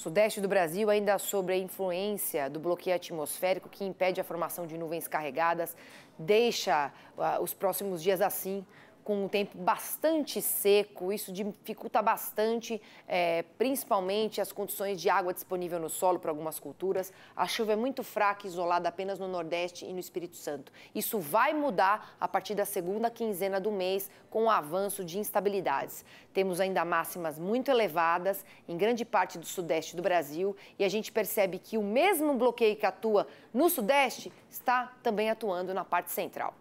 Sudeste do Brasil ainda sobre a influência do bloqueio atmosférico que impede a formação de nuvens carregadas, deixa uh, os próximos dias assim com o tempo bastante seco, isso dificulta bastante, é, principalmente as condições de água disponível no solo para algumas culturas. A chuva é muito fraca e isolada apenas no Nordeste e no Espírito Santo. Isso vai mudar a partir da segunda quinzena do mês, com o avanço de instabilidades. Temos ainda máximas muito elevadas em grande parte do Sudeste do Brasil e a gente percebe que o mesmo bloqueio que atua no Sudeste está também atuando na parte central.